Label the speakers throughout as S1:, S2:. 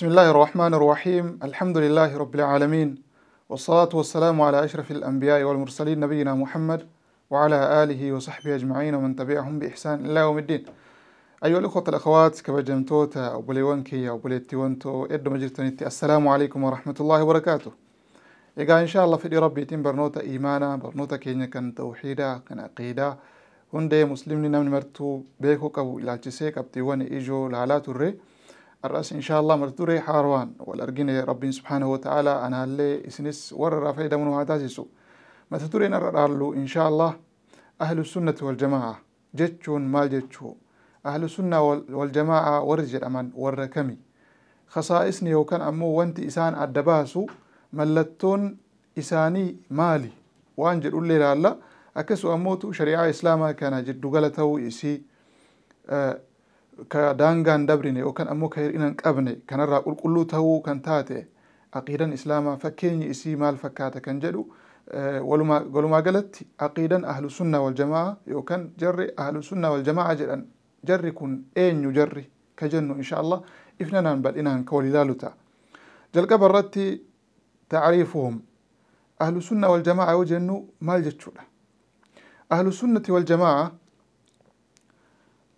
S1: بسم الله الرحمن الرحيم الحمد لله رب العالمين والصلاة والسلام على أشرف الأنبياء والمرسلين نبينا محمد وعلى آله وصحبه أجمعين ومن تبعهم بإحسان إلى يوم الدين أيها الأخوة الأخوات جمتوتا أو بليونكي أو بليتيونتو إدو مجرتنيتي السلام عليكم ورحمة الله وبركاته إيقا إن شاء الله في ربي يتم برنوتا إيمانا برنوتا كينيا كان توحيدا كان أقيدا هندي مسلمين نمن مرتو بيكو كابو إلالتسي كابتي وان إيجو لعلاتو الرئي الرأس إن شاء الله مرتوري حاروان والأرجين ربي سبحانه وتعالى أنا اللي إسنس ور رافيدا منه هتاسسو مرتوري نرالو إن شاء الله أهل السنة والجماعة جتشون ما جتشو أهل السنة والجماعة ورجل أمان ور كمي خصائصني وكان أمو وانت إسان الدباسو ملتون إساني مالي وأنجل أولي لألا أكسو أموتو شريعة إسلامة كان جد قلتو إسي أه ka daangaan dabrinee yookaan ammoo ka hir'inaan qabne kanarraa qulqulluu tahuu kan taate aqiidaan islaamaa fakkeenyi isii maal fakkaata kan jedhu walumaa galatti aqiidaan ahlu sunnaa wal jamaa yookaan jarri ahlu sunnaa wal jamaa jedhan jarri kun eenyu jarri ka jennu insha Allah ifnanaan bal'inaan ka wal ilaalu ta'a. Jalqaba irratti taariifuhum ahlu sunnaa wal jamaa yoo jennu maal jechuudha? Ahlu sunnati wal jamaa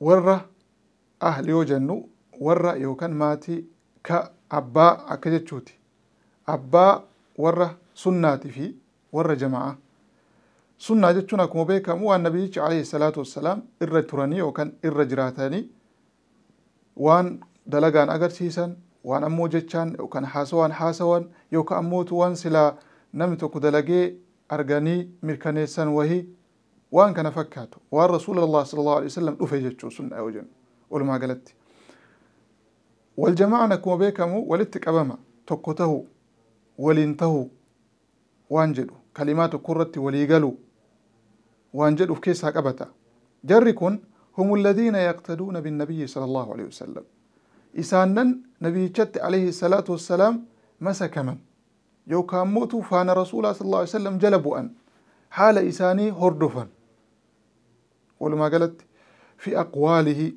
S1: warra ahli yoo jennu warra yookaan maatii ka abbaa akka jechuuti abbaa warra sunnaatii fi warra jama'aa sunnaa jechuun akkuma beekamu waan nabiyyichi alayhi salaatu wassalaam irra turanii yookaan irra jiraatanii waan dalagaan agarsiisan waan ammoo jechaan yookaan haasawaan haasawan yookaan ammootu waan silaa namni tokko dalagee arganii mirkaneessan wahii waan kana fakkaatu waan rasuulallah sallallahu alaihi wasallam dhufe jechuu sunna yoo jennu ولما قالت والجماعة نكو بيكمو ولت كبما تكوته ولنته وانجلو كلمات كرت وليقلو وانجلو في كيسها كبتا جركن هم الذين يقتدون بالنبي صلى الله عليه وسلم إسانا نبي جت عليه الصلاة والسلام مسك من كان موتوا فان رسول الله صلى الله عليه وسلم جلبوا أن حال إساني هردفا ولما قالت في أقواله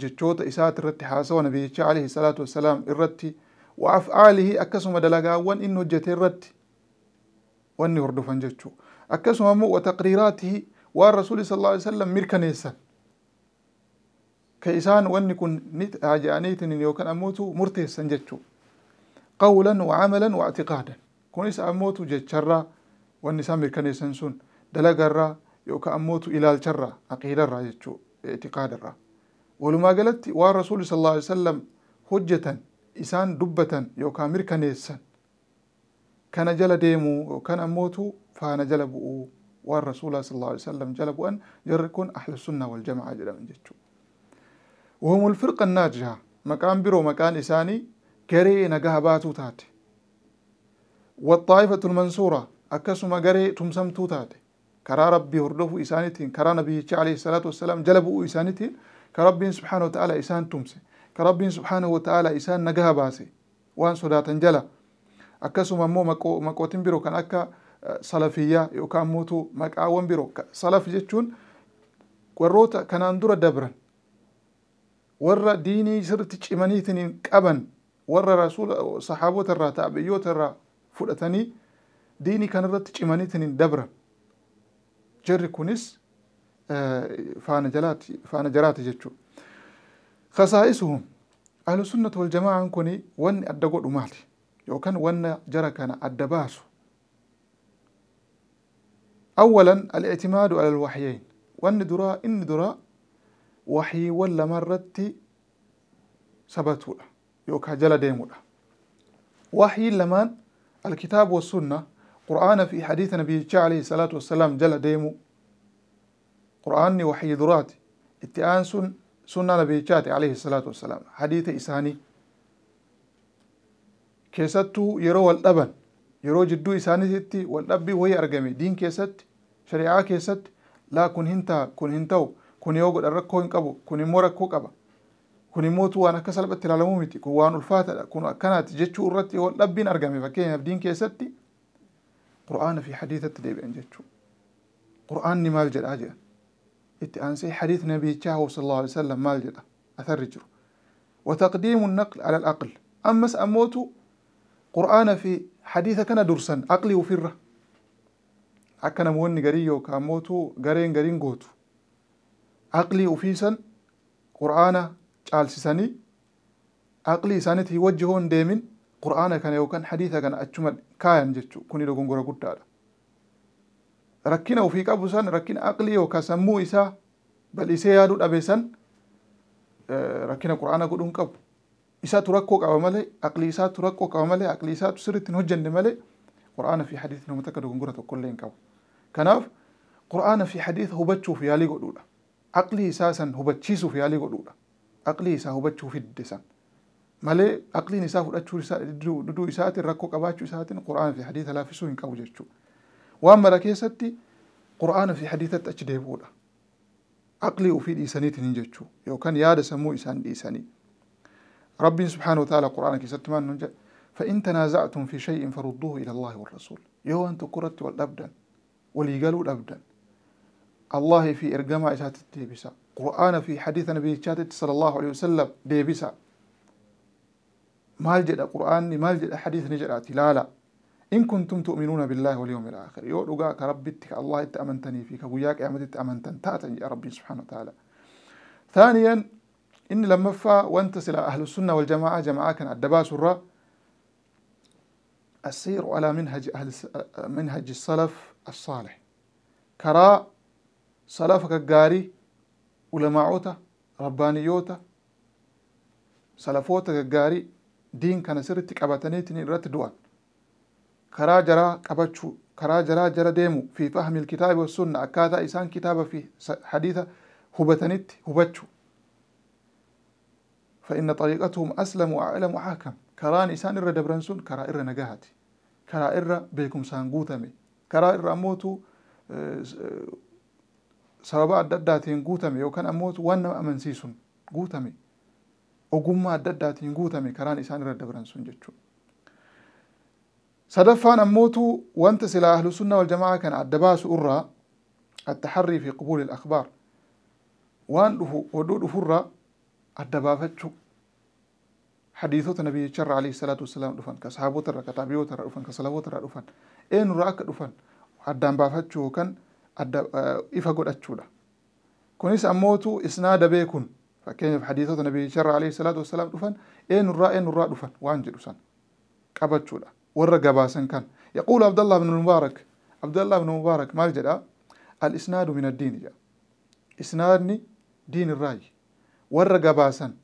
S1: jechoota isaati irratti haasawan nabiyyicha alayhi salaatu wassalaam irratti wa afcaalihi akkasuma dalagaawwan inni hojjete irratti wanni hordofan jechuu akkasuma immoo wa taqriiraatihi waan rasuuli sal alla sallam mirkaneessan ka isaan wanni kun ni haajaaniitin yookaan ammootu murteessan jechuu qawlan wa camalan wa ictiqaadan kunis ammootu jecharraa wanni isaan mirkaneessan sun dalagarraa yookaan ammootu ilaalcharraa aqiidarraa jechuu ictiqaadarraa walumaa galatti waan rasuulli sallallahu alaihi wasallam hojjetan isaan dubbatan yookaan mirkaneessan kana jala deemuu yookaan ammootu faana jala bu'uu waan rasuulaa sallallahu alaihi wasallam jala bu'an jarri kun ahlu sunnaa wal jamaa jedhaman jechuudha. Wahumul firqa naajiha maqaan biroo maqaan isaanii garee nagaa baatuu taate. Waxaa'ifatul mansuura akkasuma garee tumsamtuu taate karaa rabbii hordofuu isaaniitiin karaa nabiyyicha alayhi salaatu wassalaam jala bu'uu isaaniitiin كربين سبحانه وتعالى إسان تمسي كربين سبحانه وتعالى إسان نجها باسي وان صداتا جلا أكسو ممو مكو مكوتين برو كان أكا salafiyyaa yookaan mootu maqaawwan biroo salaf jechuun warroota kanaan dura dabran warra diinii sirritti cimaniitiin qaban warra rasuula saxaabota irraa taabiyyoota irraa fudhatanii diinii kanarratti cimaniitiin dabran jirri kunis فانجلات فانجرات جتشو خصائصهم أهل السنة والجماعة كوني ون أدقوا مالي يو كان ون كان أدباس أولا الاعتماد على الوحيين ون درا إن درا وحي ولا مرتي سبتولا يو كجلا ديمولا وحي لمن الكتاب والسنة قرآن في حديث نبي عليه الصلاة والسلام جل ديمو qur'aanni waxii duraati itti aansun sunna nabichaati alayhi salaatu wassalaam hadiita isaanii keessattuu yeroo wal dhaban yeroo jidduu isaaniitti wal dhabbii wayii argame diin keessatti shari'aa keessatti laa kun hin taa kun hin ta'u kun yoo godhan rakkoo hin qabu kun immoo rakkoo qaba kun immoo tu waan akka salphatti ilaalamuu miti kun waan ulfaatadha kun akkanaati jechuu irratti wal dhabbiin argame fakkeenyaaf diin keessatti qur'aana fi hadiisatti deebi'an jechuu qur'aanni maal jedhaa jedhan إتي أنسي حديث نبي تشاهو صلى الله عليه وسلم مال جدا أثر جرو وتقديم النقل على الأقل أما سأموتو قرآن في حديث كان درسا عقلي وفره أكنا موني قريو كاموتو قرين قرين قوتو عقلي وفيسا قرآن جالسساني عقلي سانت يوجهون ديمين قرآن كان يوكان حديثا كان أجمل كاين جتشو كوني لغنقرة قدالا rakkina ofii qabu san rakkina aqlii yookaan sammuu isaa bal'isee yaaduu dhabe san rakkina quraana godhuu hin qabu. Isaatu rakkoo qaba malee aqlii isaatu rakkoo qaba malee aqlii isaatu sirriitti hin hojjenne malee quraana fi hadiisa namatti akka dogongora tokkollee hin qabu. Kanaaf quraana fi hadiisa hubachuuf yaalii godhuudha. Aqlii isaa san hubachiisuuf yaalii godhuudha. Aqlii isaa hubachuuf hidde san. Malee aqliin isaa fudhachuu diduu isaatiin rakkoo qabaachuu isaatiin quraana fi hadiisa laaffisuu hin qabu jechuudha. وأما ركيستي قرآن في حديثات حديثة أجدابولا أقلي أفيد إيسانيت ننججو يو كان ياد سمو إيسان إيساني ربي سبحانه وتعالى قرآن كي ستمان ننج فإن تنازعتم في شيء فردوه إلى الله والرسول يو أنت قرت والأبدا ولي قالوا الأبدا الله في إرقام إسات التيبسا قرآن في حديث نبي شاتت صلى الله عليه وسلم ديبسا ما جد قرآن ما جد حديث نجراتي لا لا إن كنتم تؤمنون بالله واليوم الآخر يو رجاك ربيتك الله إنت أمنتني فيك وياك أمنت أمنتن تاتن يا ربي سبحانه وتعالى ثانيا إن لما فا وأنت سلا أهل السنة والجماعة جماعة كان الدباس سرى السير على منهج أهل منهج السلف الصالح كرا سلفك قاري علماءوتا ربانيوتا سلفوتك قاري دين كان سرتك أبتنيتني رتدوان دوان karaa jaraa qabachuu karaa jaraa jara deemu fi fahmi ilkitaabi wassunna akkaataa isaan kitaaba fi hadiisa hubatanitti hubachuu فإن طريقتهم أسلم وأعلم وأحكم كران إسان إر دبرنسون كرا إر نجاهتي كرا إر بيكم سانقوتمي كرا إر أموتو سببا أدداتين قوتمي وكان أموت وانا أمنسيسون قوتمي ogummaa adda addaatiin guutame karaan isaan irra dabran sun jechuudha. sadaffaan ammootu wanta sila ahlusunna waljamaa kan adda baasu irraa attaharrii fi qubuuli alakbaar waan dhufu oduu dhufurraa adda baafachuu hadiisota nabiyyicharra alayhi salaatu wasalaam dhufan ka sahaabota irra ka taabiyoota irra dhufan ka salaboota irra dhufan eenurraa akka dhufan addaan baafachuu yookaan adda ifa godhachuudha kunis ammootu isnaada beekun fakkeenyaaf hadiisota nabiyyicharra alayhi salaatu wasalaam dhufan eenurraa eenurraa dhufan waan jedhu san qabachuudha warra gabaasan kan yaquulu abdallah bnu mubaarak abdallah bnu mubaarak maal jedha al-isnaadu min addiini jedha isnaadni diin irraayi warra gabaasan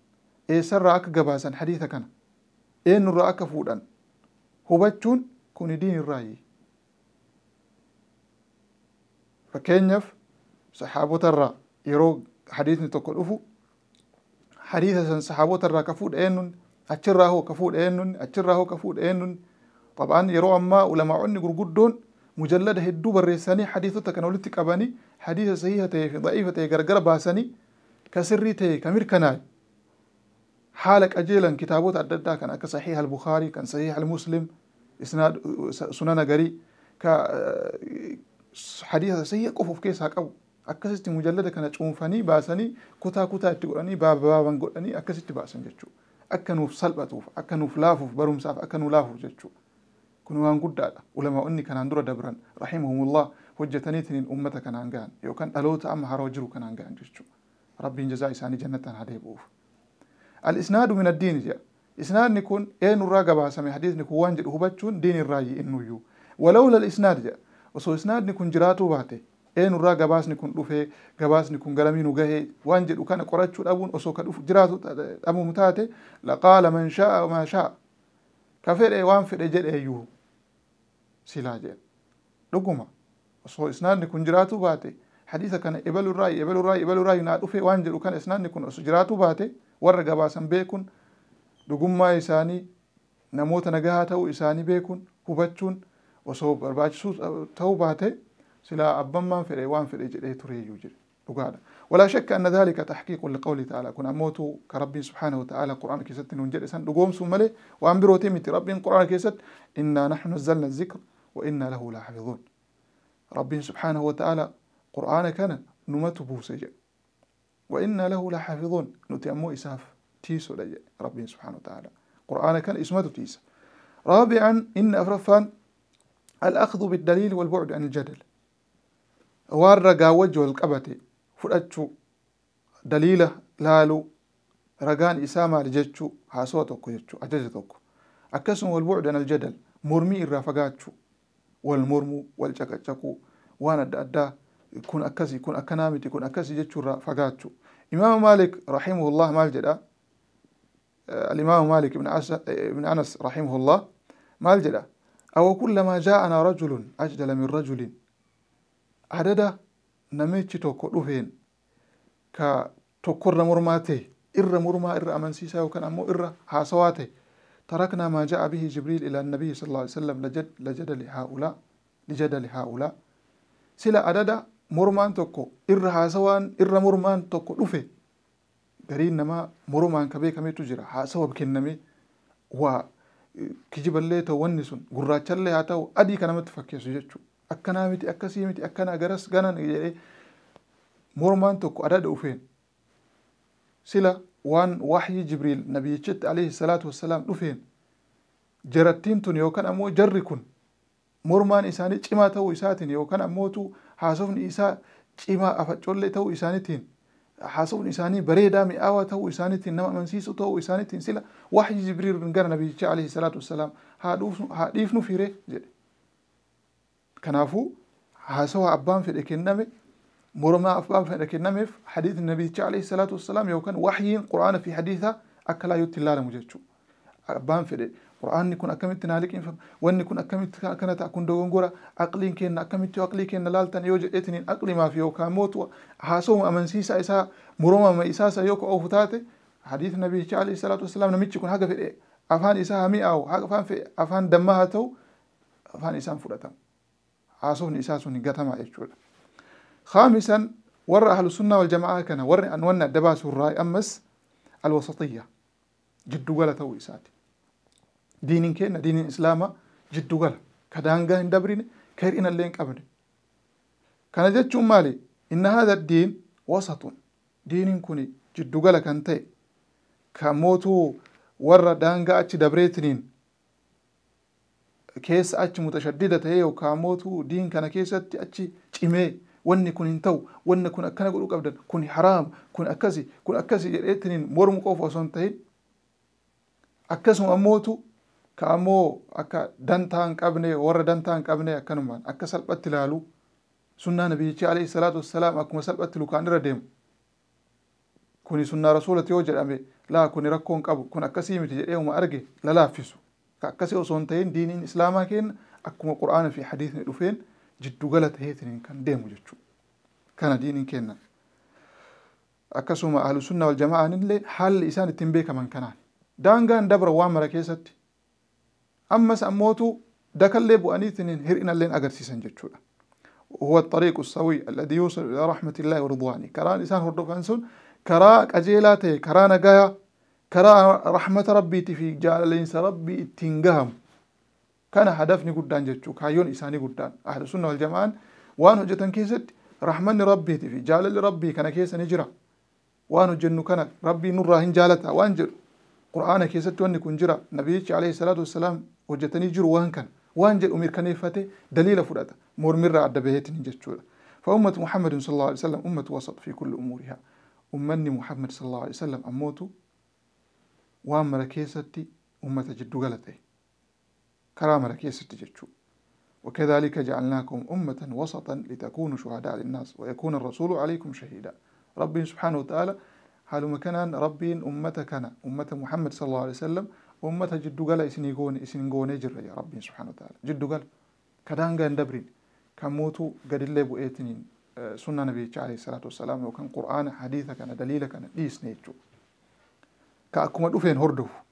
S1: eessarraa akka gabaasan hadiisa kana eenyurraa akka fuudhan hubachuun kuni diin irraayi fakkeenyaaf saxaabotarraa yeroo hadiisni tokko dhufu hadiisa san saxaabotarraa ka fuudhe eenyun achirraa hoo ka fuudhe eenyun achirraa hoo ka fuudhe eenyun طبعا يرو أما علماء قرقدون مجلد هدو برساني حديثة تكنولتك أباني حديثة صحيحة تي في ضعيفة تي غرغر باساني كسري تي كمير كناي حالك أجيلا كتابات أددا كان أكا صحيح البخاري كان صحيح المسلم إسناد سنن غري كا حديثة صحيحة قفوف كيس هاقو akkasitti mujallada kana cuunfanii baasanii kutaa kutaa itti godhanii baaba baaban godhanii akkasitti baasan jechuudha. Akka nuuf salphatuuf, akka nuuf laafuuf, barumsaaf akka nu laafuuf kun waan guddaadha ulamaa'onni kanaan dura dabran raximahumullah hojjetaniitiin ummata kanaan gahan yookaan dhaloota amma haroo jiru kanaan gahan jechuudha rabbiin jazaa isaanii jannataan haa deebi'uuf al-isnaadu min addiini jedha isnaadni kun eenurraa gabaasame hadiisni kun waan jedhu hubachuun diinirraayyi innuyyuu walawla al-isnaad jedha osoo isnaadni kun jiraatuu baate eenurraa gabaasni kun dhufee gabaasni kun galamiinu gahee waan jedhu kana qorachuu dhabuun osoo ka dhufu jiraatu dhabuun taate laqaala man sha'a maa sha'a ka fedhe waan fedhe jedhe iyyuu silaa jedhe dhuguma osoo isnaanni kun jiraatu baate hadiisa kana ibalurraa ibalurraa ibalurraa naa dhufe waan jedhu kana isnaanni kun osoo jiraatu baate warra gabaasan beekuun dhugummaa isaanii namoota nagahaa ta'uu isaanii beekuun hubachuun osoo barbaachisuu ta'uu baate silaa abbammaan fedhe waan fedhe jedhee tureeyyuu jedhe dhugaadha. ولا شك أن ذلك تحقيق لقوله تعالى كن أموت كرب سبحانه وتعالى قرآن كيست ننجل إسان لقوم سمالي وأنبروتي متي رب قرآن كيست إنا نحن نزلنا الذكر وإنا له لحافظون ربي سبحانه وتعالى قرآن كان نمت بوسج وإنا له لحافظون نتأمو إساف تيسو لي ربي سبحانه وتعالى قرآن كان اسمته تيس رابعا إن أفرفان الأخذ بالدليل والبعد عن الجدل والرقا وجه القبتي فرأتشو دليلة لالو رقان إسامة لجتشو حاسوة توكو جتشو أججة أكسن والبعد عن الجدل مرمي الرافقاتشو والمرمو والشكشكو وانا الدأداء يكون أكسي يكون أكنامي يكون أكسي جتشورا فقاتشو إمام مالك رحمه الله مال جدا آه، الإمام مالك بن, عس... آه، بن أنس رحمه الله مال جدا أو كلما جاءنا رجل أجدل من رجل عددا نميتشي توكو رفين ka tokkorra mormaa ta'e irra mormaa irra amansiisaa yookaan ammoo irra haasawaa ta'e تركنا ما جاء به جبريل إلى النبي صلى الله عليه وسلم لجد لجد لهؤلاء لجد لهؤلاء سلا أددا مرمان توكو إر هاسوان إر مرمان توكو دفه غرين نما مرمان كبه كمي تجرى هاسوا بكن نمي و كجبلة تونسون غراتشلة هاتو أدي كنا متفكر سجتشو أكنا متي أكسي متي أكنا غرس غنا نجري مرمان توكو أددا دفين سلا waan waxyi jibriil nabiyyichitti alayhi salaatu wassalaam dhufeen jarattiin tun yookaan ammoo jarri kun mormaan isaanii cimaa ta'uu isaatiin yookaan ammootu haasofni isaa cimaa afacollee ta'uu isaaniitiin haasofni isaanii bareedaa mi'aawaa ta'uu isaaniitiin nama amansiisu ta'uu isaaniitiin sila waxyi jibriil gara nabiyyicha alayhi salaatu wassalaam haa dhiifnu firee jedhe kanaafuu haasawaa abbaan fedhe kenname moromna af baa kennameef xadiid nabiyicha alayhi salaatu wasalaam yookaan waxyiin qur'aana fi xadiida akka laa yutti ilaalamu jechuu abbaan fedhe qur'aanni kun akkamitti naaliqiin wanni kun akkamitti akkana ta'a kun dogongora aqliin kenna akkamitti aqlii kenna laaltan yoo jedhetiniin aqlimaaf yookaan mootu haasawuma amansiisa isaa moromama isaasa yoo ka'uuf taate xadiid nabiyicha alayhi salaatu wasalaam namichi kun haga fedhe afaan isaa hami aawu afaan fedhe afaan dammaa haa ta'u afaan isaan fudhatama haasofni isaa sun gatamaa jechuudha. Kaamisan warra al-hussunnaa wal-jama'aa kana warra anwaanni adda baasu hin raaye ammas al-wastaayya. Jiddu gala ta'uu isaati. Diinin keenya diinin islaamaa jiddu gala. Ka daangaa hin dabriine, kan hir'ina illee Kana jechuun maali? Inni haala daddiin, watsi Diinin kuni jiddu gala kan ta'e kaamotuu warra daangaa achi dabreettinin keessa achi muuxashaddida ta'e yoo kaamotuu diin kana keessatti achi cimee. wanni kun hin ta'u wanni kun akkana godhuu qabdan kun haraam kun akkasi kun akkasi jedheetiniin mormu qofa osoo hin ta'in akkasuma ammootu ka ammoo akka dantaa hin qabne warra dantaa hin qabne akkanumaan akka salphatti ilaalu sunnaa nabiyyicha alayhi salaatu wassalaam akkuma salphatti lukaan irra deemu kuni sunnaa rasuulati yoo jedhame laa kuni rakkoo hin qabu kun akkasii miti jedhee uma arge lalaaffisu ka akkasii osoo hin ta'in diiniin islaamaa kenna akkuma qur'aana fi hadiisni dhufeen jiddugala ta'eetiin kan deemu jechuudha. Kana diiniin kenna. Akkasuma ahlu sunna wal jama'aan illee haalli isaan ittiin beekaman kanaan. Daangaan dabra waan mara keessatti. Ammas ammootu dakallee bu'aniitiin hir'inallee agarsiisan jechuudha. هو الطريق السوي الذي يوصل إلى رحمة الله ورضوانه كرا إنسان هردوفان سن كرا قجيلاته كرا نقايا كرا كان هدفني قدان جتشو كايون إساني قدان أهل السنة والجماعة وان هجتن كيست رحمن ربي تفي جالل ربي كان كيس نجرا وان هجنو كان ربي نراهن جالتا وان جر قرآن كيست واني كنجرا نبيك عليه الصلاة والسلام هجتن يجر وان كان وان جر أمير كنيفته دليل فرادة مرمرة عدبهتن جتشو فأمة محمد صلى الله عليه وسلم أمة وسط في كل أمورها أمني محمد صلى الله عليه وسلم أموت وأمر كيستي أمة جدو غلطه karaa mana keessatti وكذلك جعلناكم أمة وسطا لتكونوا شهداء للناس ويكون الرسول عليكم شهيدا رب سبحانه وتعالى حال مكان رب أمتكنا أمة محمد صلى الله عليه وسلم أمة جدو قال إسنغون إسنغون جر يا رب سبحانه وتعالى جدو قال كدان قان دبرين كموتو قد اللي بؤيتنين آه، سنة نبي عليه الصلاة والسلام وكان قرآن حديثة كان دليلة كان ديس نيتشو كأكما دوفين هردوه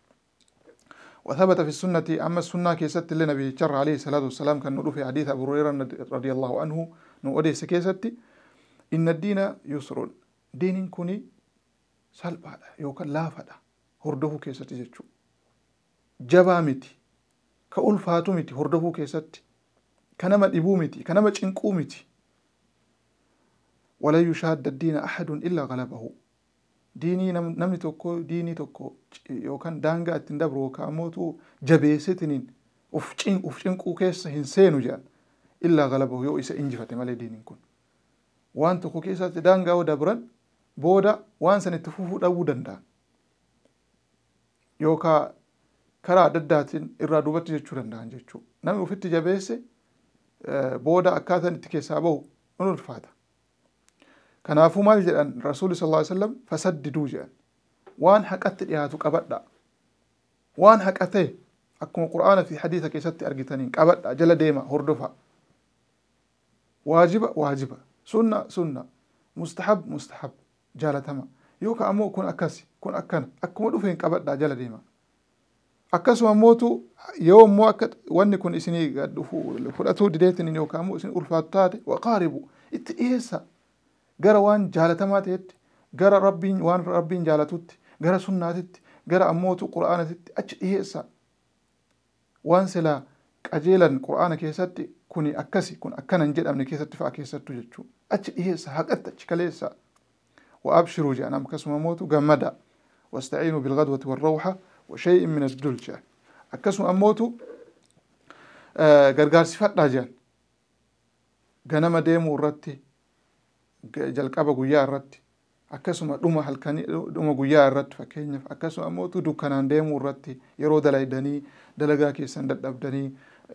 S1: وثبت في السنة أما السنة كيست نبي جر عليه الصلاة والسلام كان نقول في حديث أبو هريرة رضي الله عنه نؤديس إيه سكيست إن الدين يسر دين كوني سلبا يوكا لافدا هرده كيست جتشو جبامتي متي كألفاتو هرده كيست كنما إبومتي كنما تشنكومتي ولا يشاد الدين أحد إلا غلبه diinii namni tokko diinii tokko yookaan daangaa ittiin dabru yookaan mootu tiniin uf cinquu keessa hin seenu jedhan illaa galabahu yoo isa injifate malee diiniin kun. Waan tokko keessatti daangaa dabran booda waan san itti fufuu dhabuu danda'an. Yookaan karaa adda addaatiin irraa duubatti jechuu danda'an jechuudha. Namni ofitti jabeesse eh, booda akkaataan itti keessaa bahu in ulfaata. كنافو مال جلان رسول صلى الله عليه وسلم فسددو جلان وان حكت إياتو كبدا وان حكته أكون القرآن في حديثك يسد أرجتنين كبدا جل ديما هردفا واجبة واجبة سنة سنة مستحب مستحب جل تما يوكا أمو كن أكاسي كن أكنا أكو مدوفين كبدا جل ديما أكاسو أموتو يوم مؤكد واني كن إسني قد فو لفرأتو ديديتني يوكا أمو إسني ألفاتات وقاربو إتئيسا إيه gara waan jaalatamaa ta'etti gara rabbiin waan rabbiin jaalatutti gara sunnaatitti gara ammootu qura'aanatitti achi dhiheessa waan silaa qajeelan qura'aana keessatti kuni akkasi kun akkanan jedhamne keessatti fa'a keessattu jechuudha achi dhiheessa haqatti achi kaleessa وأبشروا جاءنا مكسم موت جمدا واستعينوا بالغدوة والروحة وشيء من الدلجة أكسم أموت آه غرغار سفات راجان غنم ديمو الرتي jalqaba guyyaa irratti akkasuma dhuma halkanii dhuma guyyaa irratti fakkeenyaaf akkasuma ammoo dukkanaan deemuu irratti yeroo dalaydanii dalagaa keessan dadhabdanii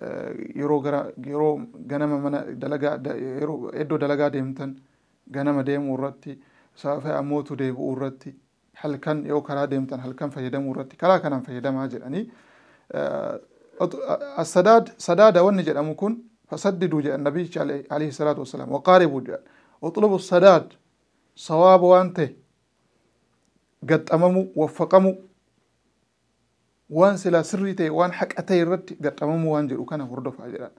S1: eh, yeroo gara yeroo ganama mana dalagaa dalagaa deemtan ganama deemuu irratti saafaa ammootu deebi'uu irratti halkan yoo karaa deemtan halkan fayyadamuu irratti karaa kanaan fayyadamaa jedhanii eh, asadaad sadaada wanni jedhamu kun fasaddidu jedhan nabiyichi alayhi salaatu Wasalaam waqaaribuu jedhan اطلبوا السداد صواب وانت قد أمموا وفقموا وان سلا سرتي وان حق أتي الرد قد أمموا وان جلو كان هردف عجلان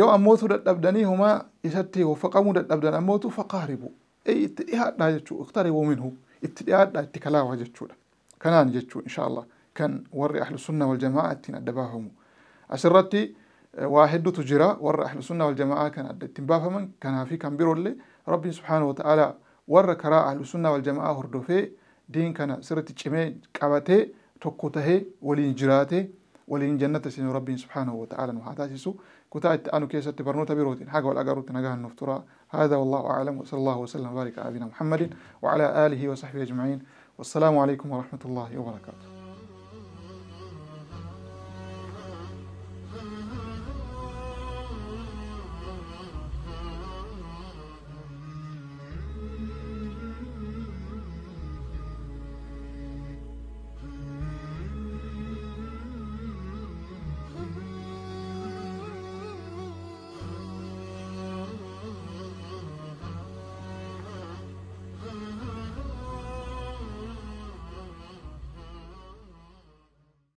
S1: yoo ammootu dadhabdanii homaa isatti hofaqamuu dadhabdan ammootu faqaaribu itti dhihaadhaa jechuu iqtaribu minhu itti dhihaadhaa itti kalaawaa jechuudha kanaan jechuu insha allah kan warri ahlu sunna wal jamaa ittiin adda baafamu asirratti واحد تجرا ور أهل السنة والجماعة كان التنبا فمن كان في كان بيرولي ربي سبحانه وتعالى ور كرا أهل السنة والجماعة هردوفي دين كان سرت جميع كاباتي تقوته ولين جراتي ولين جنة سين ربي سبحانه وتعالى وهذا سو كتاعت أنو كيسة برنوتا بيروتين حاجة والأقروت نجاه النفترة هذا والله أعلم وصلى الله وسلم وبارك على نبينا محمد وعلى آله وصحبه أجمعين والسلام عليكم ورحمة الله وبركاته